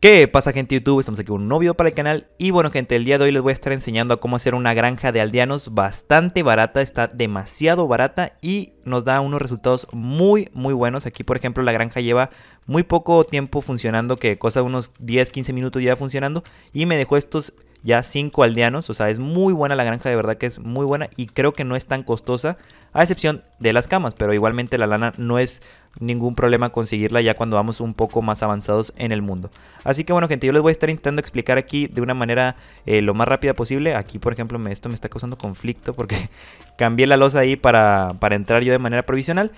¿Qué pasa gente YouTube? Estamos aquí con un nuevo video para el canal y bueno gente, el día de hoy les voy a estar enseñando a cómo hacer una granja de aldeanos bastante barata, está demasiado barata y nos da unos resultados muy muy buenos. Aquí por ejemplo la granja lleva muy poco tiempo funcionando, que cosa unos 10-15 minutos ya funcionando y me dejó estos ya 5 aldeanos. O sea, es muy buena la granja, de verdad que es muy buena y creo que no es tan costosa, a excepción de las camas, pero igualmente la lana no es ningún problema conseguirla ya cuando vamos un poco más avanzados en el mundo. Así que bueno gente, yo les voy a estar intentando explicar aquí de una manera eh, lo más rápida posible. Aquí por ejemplo me, esto me está causando conflicto porque cambié la losa ahí para, para entrar yo de manera provisional.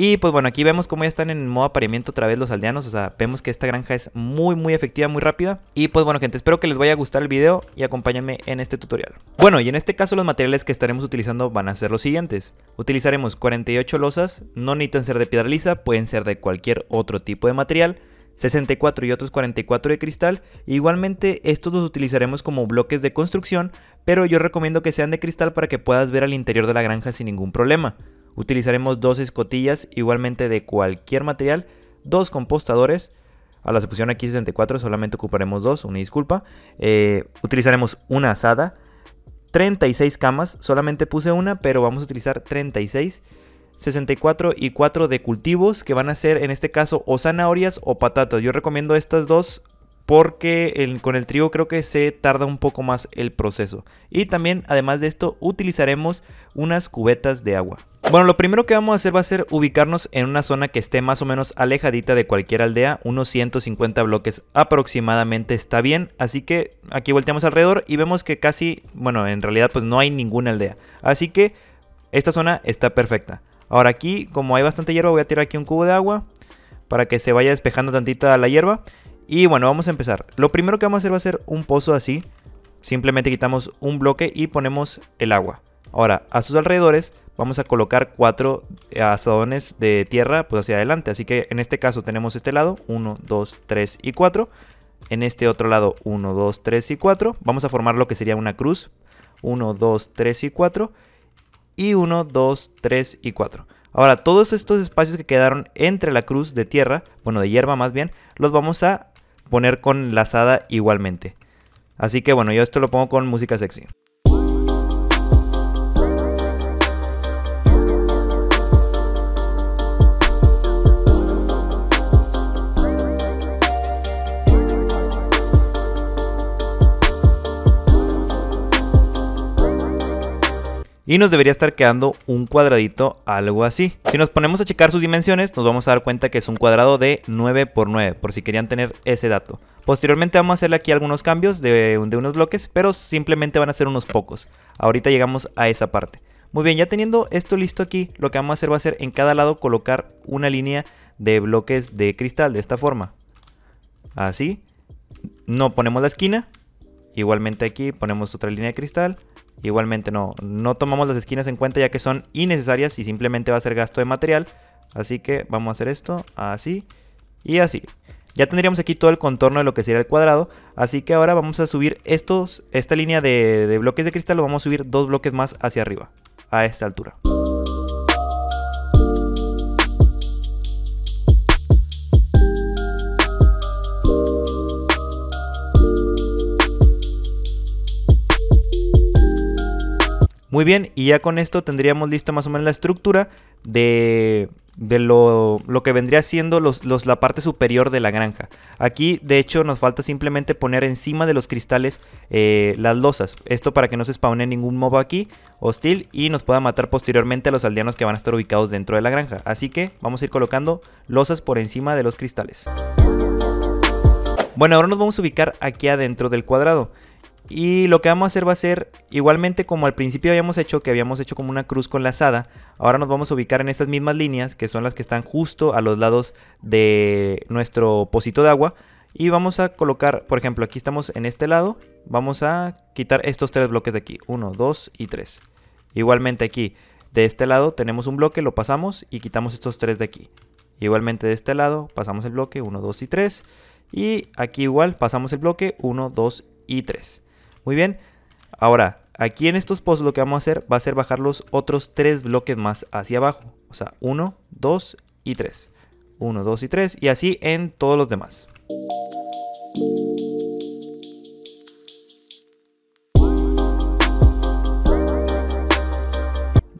Y pues bueno, aquí vemos cómo ya están en modo apareamiento otra vez los aldeanos. O sea, vemos que esta granja es muy, muy efectiva, muy rápida. Y pues bueno, gente, espero que les vaya a gustar el video y acompáñenme en este tutorial. Bueno, y en este caso los materiales que estaremos utilizando van a ser los siguientes. Utilizaremos 48 losas, no necesitan ser de piedra lisa, pueden ser de cualquier otro tipo de material. 64 y otros 44 de cristal. Igualmente estos los utilizaremos como bloques de construcción, pero yo recomiendo que sean de cristal para que puedas ver al interior de la granja sin ningún problema. Utilizaremos dos escotillas igualmente de cualquier material, dos compostadores. A la pusieron aquí 64 solamente ocuparemos dos, una disculpa. Eh, utilizaremos una asada, 36 camas, solamente puse una, pero vamos a utilizar 36. 64 y 4 de cultivos que van a ser en este caso o zanahorias o patatas. Yo recomiendo estas dos porque con el trigo creo que se tarda un poco más el proceso. Y también, además de esto, utilizaremos unas cubetas de agua. Bueno, lo primero que vamos a hacer va a ser ubicarnos en una zona que esté más o menos alejadita de cualquier aldea, unos 150 bloques aproximadamente está bien, así que aquí volteamos alrededor y vemos que casi, bueno, en realidad pues no hay ninguna aldea, así que esta zona está perfecta. Ahora aquí, como hay bastante hierba, voy a tirar aquí un cubo de agua para que se vaya despejando tantita la hierba y bueno, vamos a empezar. Lo primero que vamos a hacer va a ser un pozo así. Simplemente quitamos un bloque y ponemos el agua. Ahora, a sus alrededores vamos a colocar cuatro eh, asadones de tierra pues hacia adelante. Así que en este caso tenemos este lado, 1, 2, 3 y 4. En este otro lado, 1, 2, 3 y 4. Vamos a formar lo que sería una cruz. 1, 2, 3 y 4. Y 1, 2, 3 y 4. Ahora, todos estos espacios que quedaron entre la cruz de tierra, bueno, de hierba más bien, los vamos a poner con lazada igualmente. Así que bueno, yo esto lo pongo con música sexy. y nos debería estar quedando un cuadradito algo así. Si nos ponemos a checar sus dimensiones nos vamos a dar cuenta que es un cuadrado de 9 por 9 por si querían tener ese dato. Posteriormente vamos a hacerle aquí algunos cambios de, de unos bloques pero simplemente van a ser unos pocos. Ahorita llegamos a esa parte. Muy bien, ya teniendo esto listo aquí, lo que vamos a hacer va a ser en cada lado colocar una línea de bloques de cristal de esta forma. Así. No ponemos la esquina. Igualmente aquí ponemos otra línea de cristal. Igualmente no, no tomamos las esquinas en cuenta ya que son innecesarias y simplemente va a ser gasto de material. Así que vamos a hacer esto así y así. Ya tendríamos aquí todo el contorno de lo que sería el cuadrado. Así que ahora vamos a subir estos, esta línea de, de bloques de cristal, lo vamos a subir dos bloques más hacia arriba, a esta altura. Muy bien, y ya con esto tendríamos lista más o menos la estructura de, lo, que vendría siendo la parte superior de la granja. Aquí, de hecho, nos falta simplemente poner encima de los cristales eh, las losas. Esto para que no se spawne ningún mob aquí hostil y nos pueda matar posteriormente a los aldeanos que van a estar ubicados dentro de la granja. Así que vamos a ir colocando losas por encima de los cristales. Bueno, ahora nos vamos a ubicar aquí adentro del cuadrado. Y lo que vamos a hacer va a ser, igualmente como al principio habíamos hecho, que habíamos hecho como una cruz con la lazada, ahora nos vamos a ubicar en estas mismas líneas, que son las que están justo a los lados de nuestro pocito de agua. Y vamos a colocar, por ejemplo, aquí estamos en este lado, vamos a quitar estos tres bloques de aquí, 1, 2 y 3. Igualmente aquí, de este lado tenemos un bloque, lo pasamos y quitamos estos tres de aquí. Igualmente de este lado pasamos el bloque 1, 2 y 3. Y aquí igual pasamos el bloque 1, 2 y 3. Muy bien. Ahora, aquí en estos posts lo que vamos a hacer va a ser bajar los otros tres bloques más hacia abajo. O sea, uno, dos y tres. Uno, dos y tres y así en todos los demás.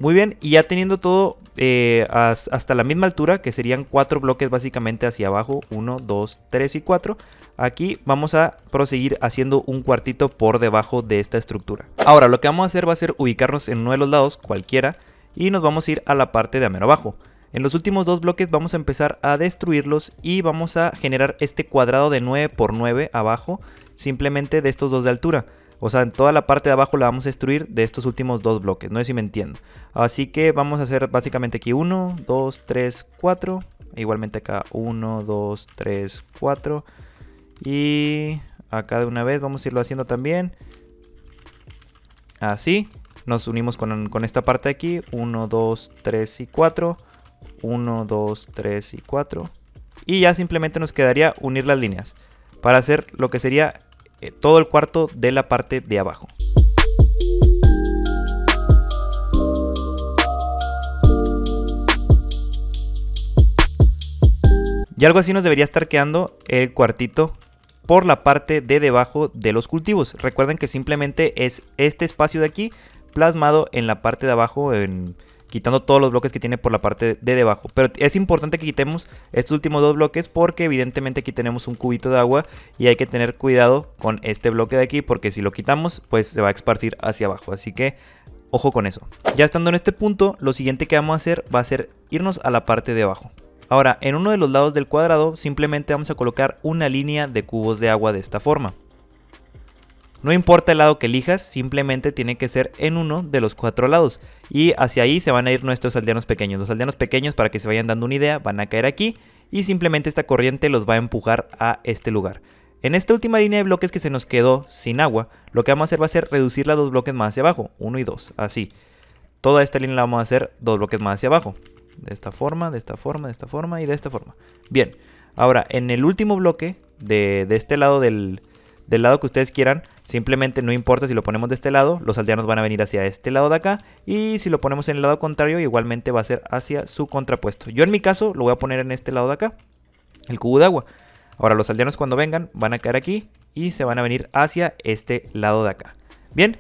Muy bien, y ya teniendo todo eh, hasta la misma altura, que serían cuatro bloques básicamente hacia abajo, 1, 2, 3 y 4. Aquí vamos a proseguir haciendo un cuartito por debajo de esta estructura. Ahora lo que vamos a hacer va a ser ubicarnos en uno de los lados, cualquiera, y nos vamos a ir a la parte de a abajo. En los últimos dos bloques vamos a empezar a destruirlos y vamos a generar este cuadrado de 9 por 9 abajo, simplemente de estos dos de altura. O sea, en toda la parte de abajo la vamos a destruir de estos últimos dos bloques. No sé si me entiendo. Así que vamos a hacer básicamente aquí 1, 2, 3, 4. Igualmente acá 1, 2, 3, 4. Y acá de una vez vamos a irlo haciendo también. Así. Nos unimos con, esta parte de aquí. 1, 2, 3 y 4. 1, 2, 3 y 4. Y ya simplemente nos quedaría unir las líneas. Para hacer lo que sería eh, todo el cuarto de la parte de abajo. Y algo así nos debería estar quedando el cuartito por la parte de debajo de los cultivos. Recuerden que simplemente es este espacio de aquí plasmado en la parte de abajo en quitando todos los bloques que tiene por la parte de debajo. Pero es importante que quitemos estos últimos dos bloques porque evidentemente aquí tenemos un cubito de agua y hay que tener cuidado con este bloque de aquí porque si lo quitamos pues se va a esparcir hacia abajo. Así que ojo con eso. Ya estando en este punto, lo siguiente que vamos a hacer va a ser irnos a la parte de abajo. Ahora, en uno de los lados del cuadrado simplemente vamos a colocar una línea de cubos de agua de esta forma. No importa el lado que elijas, simplemente tiene que ser en uno de los cuatro lados. Y hacia ahí se van a ir nuestros aldeanos pequeños. Los aldeanos pequeños, para que se vayan dando una idea, van a caer aquí y simplemente esta corriente los va a empujar a este lugar. En esta última línea de bloques que se nos quedó sin agua, lo que vamos a hacer va a ser reducirla dos bloques más hacia abajo, uno y dos, así. Toda esta línea la vamos a hacer dos bloques más hacia abajo. De esta forma, de esta forma, de esta forma y de esta forma. Bien, ahora en el último bloque de, de este lado del, del lado que ustedes quieran. Simplemente no importa si lo ponemos de este lado, los aldeanos van a venir hacia este lado de acá. Y si lo ponemos en el lado contrario, igualmente va a ser hacia su contrapuesto. Yo en mi caso lo voy a poner en este lado de acá, el cubo de agua. Ahora los aldeanos cuando vengan van a caer aquí y se van a venir hacia este lado de acá. Bien,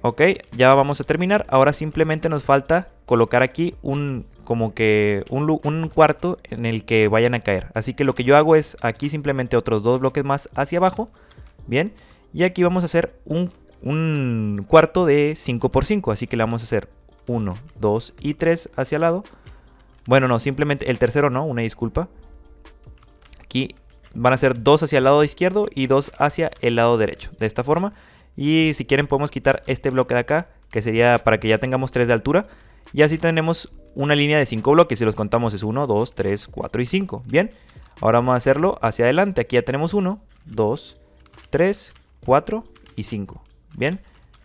ok, ya vamos a terminar. Ahora simplemente nos falta colocar aquí un como que un, cuarto en el que vayan a caer. Así que lo que yo hago es aquí simplemente otros dos bloques más hacia abajo. Bien, y aquí vamos a hacer un, cuarto de 5 por 5 así que le vamos a hacer 1, 2 y 3 hacia el lado. Bueno, no, simplemente el tercero no, una disculpa. Aquí van a ser 2 hacia el lado izquierdo y 2 hacia el lado derecho, de esta forma. Y si quieren podemos quitar este bloque de acá, que sería para que ya tengamos 3 de altura. Y así tenemos una línea de 5 bloques, si los contamos es 1, 2, 3, 4 y 5. Bien, ahora vamos a hacerlo hacia adelante. Aquí ya tenemos 1, 2, 3, 4 y 5. Bien,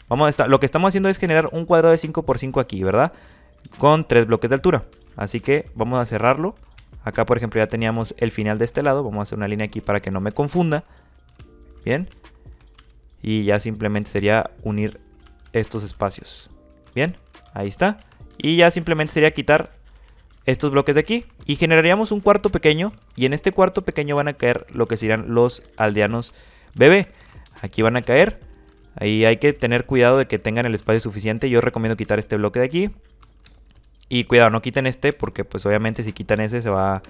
vamos a estar, lo que estamos haciendo es generar un cuadrado de 5 por 5 aquí, ¿verdad? Con 3 bloques de altura. Así que vamos a cerrarlo. Acá, por ejemplo, ya teníamos el final de este lado. Vamos a hacer una línea aquí para que no me confunda. Bien. Y ya simplemente sería unir estos espacios. Bien, ahí está. Y ya simplemente sería quitar estos bloques de aquí. Y generaríamos un cuarto pequeño. Y en este cuarto pequeño van a caer lo que serían los aldeanos bebé, aquí van a caer. Ahí hay que tener cuidado de que tengan el espacio suficiente. Yo recomiendo quitar este bloque de aquí. Y cuidado, no quiten este porque pues obviamente si quitan ese se va,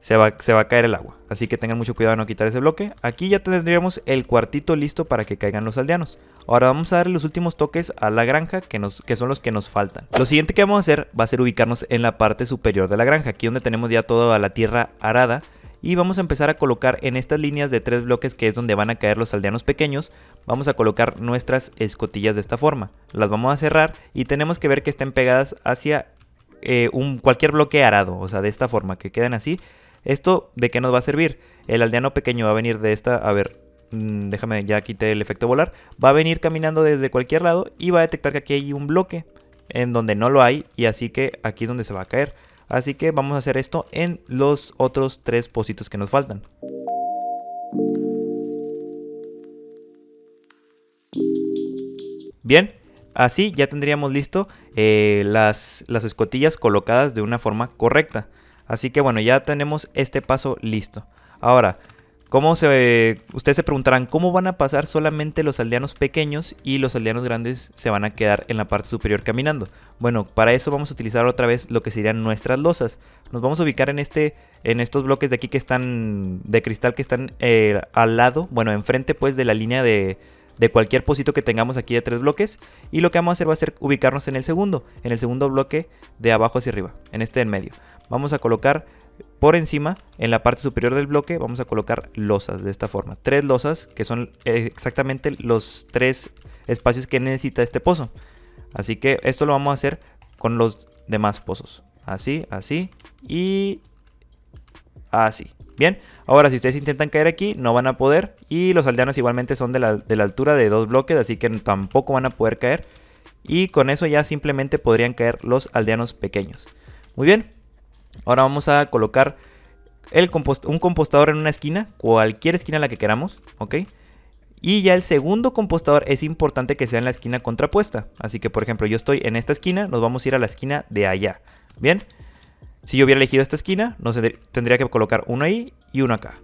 se se va a caer el agua. Así que tengan mucho cuidado de no quitar ese bloque. Aquí ya tendríamos el cuartito listo para que caigan los aldeanos. Ahora vamos a darle los últimos toques a la granja que, nos, que son los que nos faltan. Lo siguiente que vamos a hacer va a ser ubicarnos en la parte superior de la granja. Aquí donde tenemos ya toda la tierra arada y vamos a empezar a colocar en estas líneas de tres bloques que es donde van a caer los aldeanos pequeños, vamos a colocar nuestras escotillas de esta forma. Las vamos a cerrar y tenemos que ver que estén pegadas hacia eh, un, cualquier bloque arado, o sea, de esta forma, que queden así. ¿Esto de qué nos va a servir? El aldeano pequeño va a venir de esta, a ver, mm, déjame ya quité el efecto volar, va a venir caminando desde cualquier lado y va a detectar que aquí hay un bloque en donde no lo hay y así que aquí es donde se va a caer. Así que vamos a hacer esto en los otros tres positos que nos faltan. Bien, así ya tendríamos listo eh, las, las escotillas colocadas de una forma correcta. Así que bueno, ya tenemos este paso listo. Ahora, ¿Cómo se, ustedes se preguntarán cómo van a pasar solamente los aldeanos pequeños y los aldeanos grandes se van a quedar en la parte superior caminando. Bueno, para eso vamos a utilizar otra vez lo que serían nuestras losas. Nos vamos a ubicar en este, en estos bloques de aquí que están de cristal que están eh, al lado, bueno, enfrente pues de la línea de, de cualquier posito que tengamos aquí de tres bloques. Y lo que vamos a hacer va a ser ubicarnos en el segundo, en el segundo bloque de abajo hacia arriba, en este en medio. Vamos a colocar por encima, en la parte superior del bloque, vamos a colocar losas de esta forma. Tres losas que son eh, exactamente los tres espacios que necesita este pozo. Así que esto lo vamos a hacer con los demás pozos. Así, así y así. Bien, ahora si ustedes intentan caer aquí no van a poder y los aldeanos igualmente son de la, altura de dos bloques, así que tampoco van a poder caer. Y con eso ya simplemente podrían caer los aldeanos pequeños. Muy bien, Ahora vamos a colocar un compostador en una esquina, cualquier esquina la que queramos, ¿ok? Y ya el segundo compostador es importante que sea en la esquina contrapuesta. Así que, por ejemplo, yo estoy en esta esquina, nos vamos a ir a la esquina de allá. ¿Bien? Si yo hubiera elegido esta esquina, tendría que colocar uno ahí y uno acá.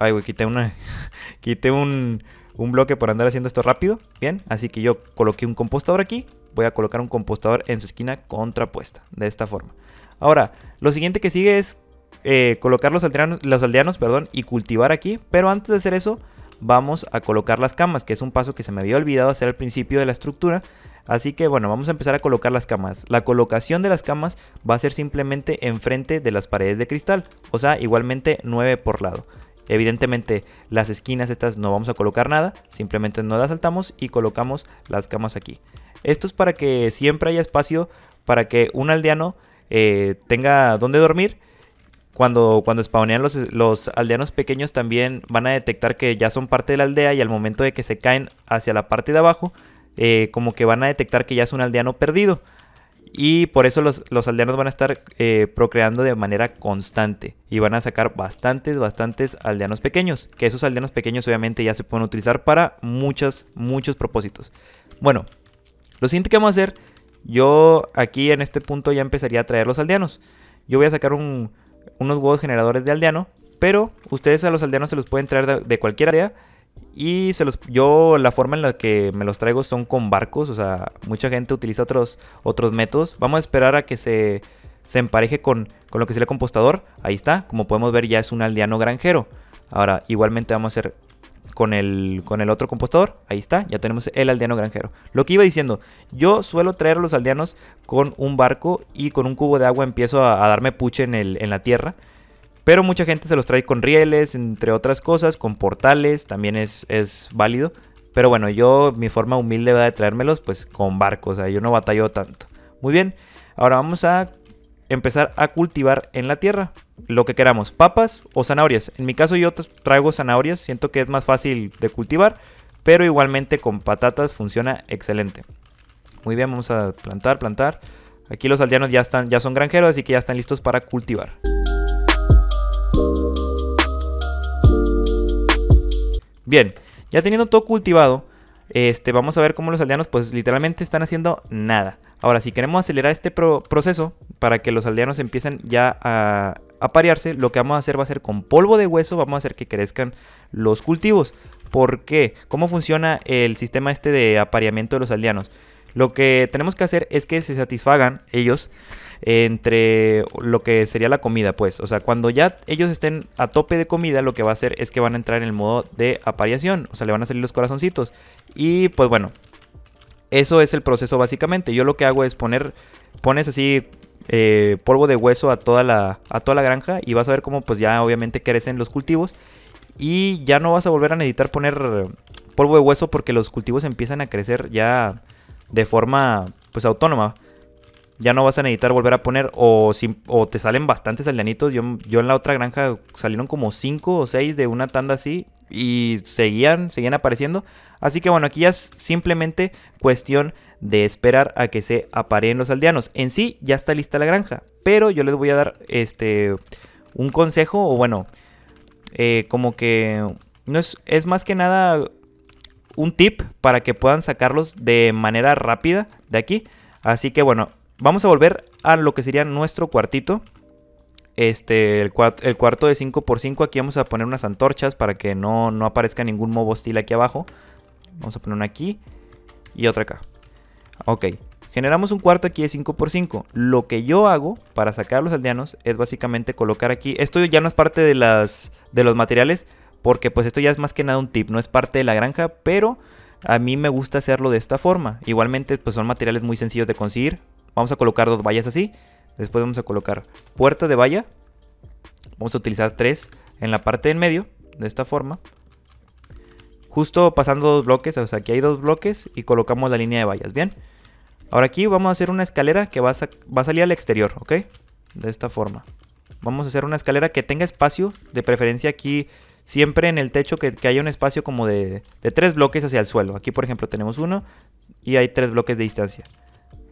Ay, güey, quité, una, un, un bloque por andar haciendo esto rápido. Bien, así que yo coloqué un compostador aquí. Voy a colocar un compostador en su esquina contrapuesta, de esta forma. Ahora, lo siguiente que sigue es eh, colocar los aldeanos, los aldeanos perdón, y cultivar aquí, pero antes de hacer eso vamos a colocar las camas, que es un paso que se me había olvidado hacer al principio de la estructura. Así que bueno, vamos a empezar a colocar las camas. La colocación de las camas va a ser simplemente enfrente de las paredes de cristal, o sea, igualmente 9 por lado. Evidentemente las esquinas estas no vamos a colocar nada, simplemente no las saltamos y colocamos las camas aquí. Esto es para que siempre haya espacio para que un aldeano eh, tenga dónde dormir. Cuando, cuando spawnean los, los aldeanos pequeños también van a detectar que ya son parte de la aldea y al momento de que se caen hacia la parte de abajo, eh, como que van a detectar que ya es un aldeano perdido. Y por eso los, aldeanos van a estar eh, procreando de manera constante. Y van a sacar bastantes, bastantes aldeanos pequeños. Que esos aldeanos pequeños obviamente ya se pueden utilizar para muchos, muchos propósitos. Bueno, lo siguiente que vamos a hacer yo aquí en este punto ya empezaría a traer los aldeanos. Yo voy a sacar unos huevos generadores de aldeano. Pero ustedes a los aldeanos se los pueden traer de, cualquier área Y se los, yo la forma en la que me los traigo son con barcos. O sea, mucha gente utiliza otros, otros métodos. Vamos a esperar a que se, empareje con, con lo que es el compostador. Ahí está. Como podemos ver ya es un aldeano granjero. Ahora igualmente vamos a hacer con el, otro compostador, Ahí está, ya tenemos el aldeano granjero. Lo que iba diciendo, yo suelo traer los aldeanos con un barco y con un cubo de agua empiezo a, darme puche en, la tierra. Pero mucha gente se los trae con rieles, entre otras cosas, con portales, también es, válido. Pero bueno, yo, mi forma humilde va de traérmelos, pues con barcos, o sea, yo no batallo tanto. Muy bien, ahora vamos a empezar a cultivar en la tierra lo que queramos, papas o zanahorias. En mi caso yo traigo zanahorias, siento que es más fácil de cultivar, pero igualmente con patatas funciona excelente. Muy bien, vamos a plantar, plantar. Aquí los aldeanos ya, están, ya son granjeros, así que ya están listos para cultivar. Bien, ya teniendo todo cultivado, este, vamos a ver cómo los aldeanos pues literalmente están haciendo nada. Ahora, si queremos acelerar este proceso para que los aldeanos empiecen ya a aparearse, lo que vamos a hacer va a ser con polvo de hueso, vamos a hacer que crezcan los cultivos. ¿Por qué? ¿Cómo funciona el sistema este de apareamiento de los aldeanos? Lo que tenemos que hacer es que se satisfagan ellos entre lo que sería la comida, pues. O sea, cuando ya ellos estén a tope de comida, lo que va a hacer es que van a entrar en el modo de apariación. O sea, le van a salir los corazoncitos. Y pues bueno, eso es el proceso básicamente. Yo lo que hago es poner pones así eh, polvo de hueso a toda, la, a toda la granja y vas a ver cómo pues ya obviamente crecen los cultivos y ya no vas a volver a necesitar poner polvo de hueso porque los cultivos empiezan a crecer ya de forma pues autónoma. Ya no vas a necesitar volver a poner o, te salen bastantes aldeanitos. Yo, yo en la otra granja salieron como 5 o 6 de una tanda así y seguían, seguían apareciendo. Así que bueno, aquí ya es simplemente cuestión de esperar a que se apareen los aldeanos. En sí, ya está lista la granja, pero yo les voy a dar este un consejo, o bueno, eh, como que no es, es más que nada un tip para que puedan sacarlos de manera rápida de aquí. Así que bueno, vamos a volver a lo que sería nuestro cuartito. Este, el, el cuarto de 5x5, aquí vamos a poner unas antorchas para que no, aparezca ningún mob hostil aquí abajo. Vamos a poner una aquí y otra acá. Ok, generamos un cuarto aquí de 5x5. Lo que yo hago para sacar los aldeanos es básicamente colocar aquí... Esto ya no es parte de, las, de los materiales, porque pues esto ya es más que nada un tip, no es parte de la granja, pero a mí me gusta hacerlo de esta forma. Igualmente pues son materiales muy sencillos de conseguir. Vamos a colocar dos vallas así Después vamos a colocar puerta de valla. Vamos a utilizar tres en la parte en medio, de esta forma. Justo pasando dos bloques, o sea, aquí hay dos bloques y colocamos la línea de vallas, ¿bien? Ahora aquí vamos a hacer una escalera que va a, salir al exterior, ¿ok? De esta forma. Vamos a hacer una escalera que tenga espacio, de preferencia aquí siempre en el techo que, haya un espacio como de tres bloques hacia el suelo. Aquí por ejemplo tenemos uno y hay tres bloques de distancia.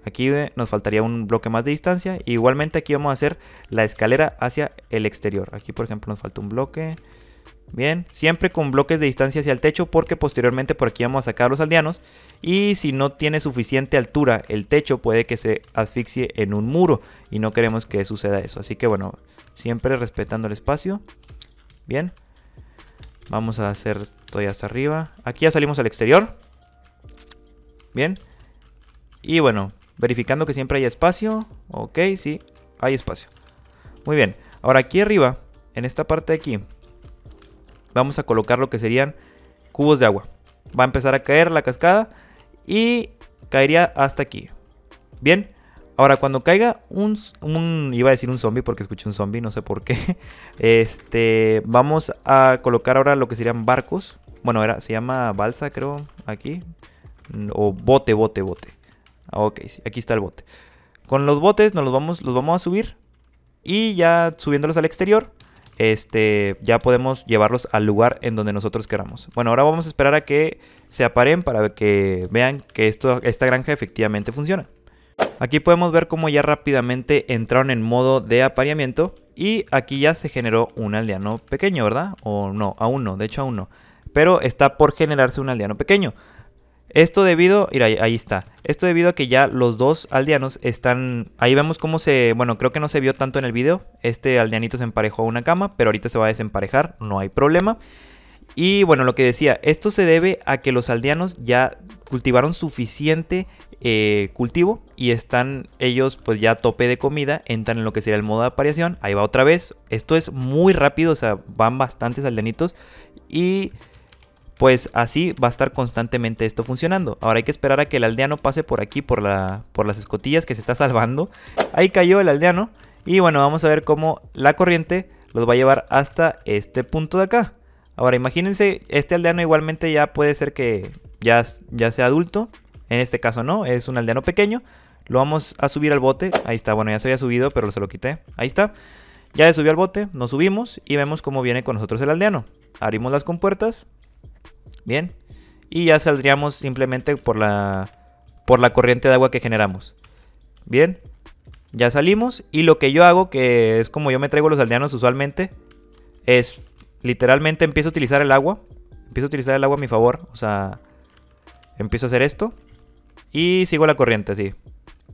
Aquí nos faltaría un bloque más de distancia. Igualmente aquí vamos a hacer la escalera hacia el exterior. Aquí por ejemplo nos falta un bloque. Bien, siempre con bloques de distancia hacia el techo porque posteriormente por aquí vamos a sacar los aldeanos y si no tiene suficiente altura el techo puede que se asfixie en un muro y no queremos que suceda eso. Así que bueno, siempre respetando el espacio. Bien, vamos a hacer todavía hasta arriba. Aquí ya salimos al exterior. Bien, y bueno, Verificando que siempre haya espacio. Ok, sí, hay espacio. Muy bien. Ahora aquí arriba, en esta parte de aquí, vamos a colocar lo que serían cubos de agua. Va a empezar a caer la cascada y caería hasta aquí. Bien. Ahora, cuando caiga un, iba a decir un zombie porque escuché un zombie, no sé por qué. Este, vamos a colocar ahora lo que serían barcos. Bueno, era, se llama balsa, creo, aquí. Mm, o bote, bote, bote. Ah, ok, aquí está el bote. Con los botes nos los vamos, los vamos a subir. Y ya subiéndolos al exterior, este, ya podemos llevarlos al lugar en donde nosotros queramos. Bueno, ahora vamos a esperar a que se aparen para que vean que esto, esta granja efectivamente funciona. Aquí podemos ver cómo ya rápidamente entraron en modo de apareamiento y aquí ya se generó un aldeano pequeño, ¿verdad? O no, aún no, de hecho aún no. Pero está por generarse un aldeano pequeño. Esto debido, mira, ahí está. Esto debido a que ya los dos aldeanos están... Ahí vemos cómo se... Bueno, creo que no se vio tanto en el video. Este aldeanito se emparejó a una cama, pero ahorita se va a desemparejar, no hay problema. Y bueno, lo que decía, esto se debe a que los aldeanos ya cultivaron suficiente eh, cultivo y están ellos pues ya a tope de comida, entran en lo que sería el modo de apariación, ahí va otra vez, esto es muy rápido, o sea, van bastantes aldeanitos. y pues así va a estar constantemente esto funcionando. Ahora hay que esperar a que el aldeano pase por aquí, por, las escotillas que se está salvando. Ahí cayó el aldeano. Y bueno, vamos a ver cómo la corriente los va a llevar hasta este punto de acá. Ahora imagínense, este aldeano igualmente ya puede ser que ya, ya sea adulto. En este caso no, es un aldeano pequeño. Lo vamos a subir al bote. Ahí está, bueno, ya se había subido, pero se lo quité. Ahí está. Ya le subió al bote, nos subimos y vemos cómo viene con nosotros el aldeano. Abrimos las compuertas, Bien. Y ya saldríamos simplemente por la, por la corriente de agua que generamos. Bien. Ya salimos. Y lo que yo hago, que es como yo me traigo los aldeanos usualmente, es literalmente empiezo a utilizar el agua. Empiezo a utilizar el agua a mi favor. O sea, empiezo a hacer esto. Y sigo la corriente, así.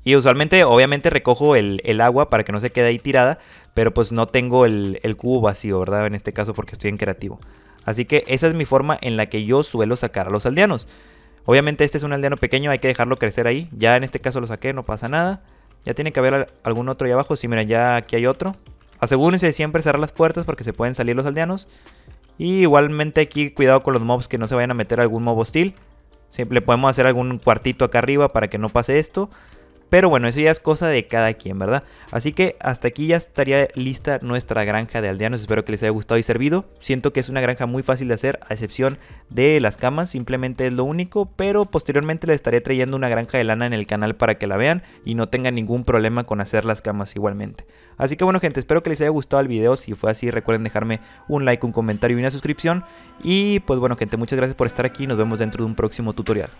Y usualmente, obviamente, recojo el, agua para que no se quede ahí tirada. Pero pues no tengo el, el cubo vacío, ¿verdad? En este caso porque estoy en creativo. Así que esa es mi forma en la que yo suelo sacar a los aldeanos. Obviamente este es un aldeano pequeño, hay que dejarlo crecer ahí. Ya en este caso lo saqué, no pasa nada. Ya tiene que haber algún otro ahí abajo. si miren, ya aquí hay otro. Asegúrense de siempre cerrar las puertas porque se pueden salir los aldeanos. Y igualmente aquí cuidado con los mobs que no se vayan a meter algún mob hostil. Siempre le podemos hacer algún cuartito acá arriba para que no pase esto. Pero bueno, eso ya es cosa de cada quien, ¿verdad? Así que hasta aquí ya estaría lista nuestra granja de aldeanos. Espero que les haya gustado y servido. Siento que es una granja muy fácil de hacer, a excepción de las camas. Simplemente es lo único. Pero posteriormente les estaré trayendo una granja de lana en el canal para que la vean y no tengan ningún problema con hacer las camas igualmente. Así que bueno, gente, espero que les haya gustado el video. Si fue así, recuerden dejarme un like, un comentario y una suscripción. Y pues bueno, gente, muchas gracias por estar aquí. Nos vemos dentro de un próximo tutorial.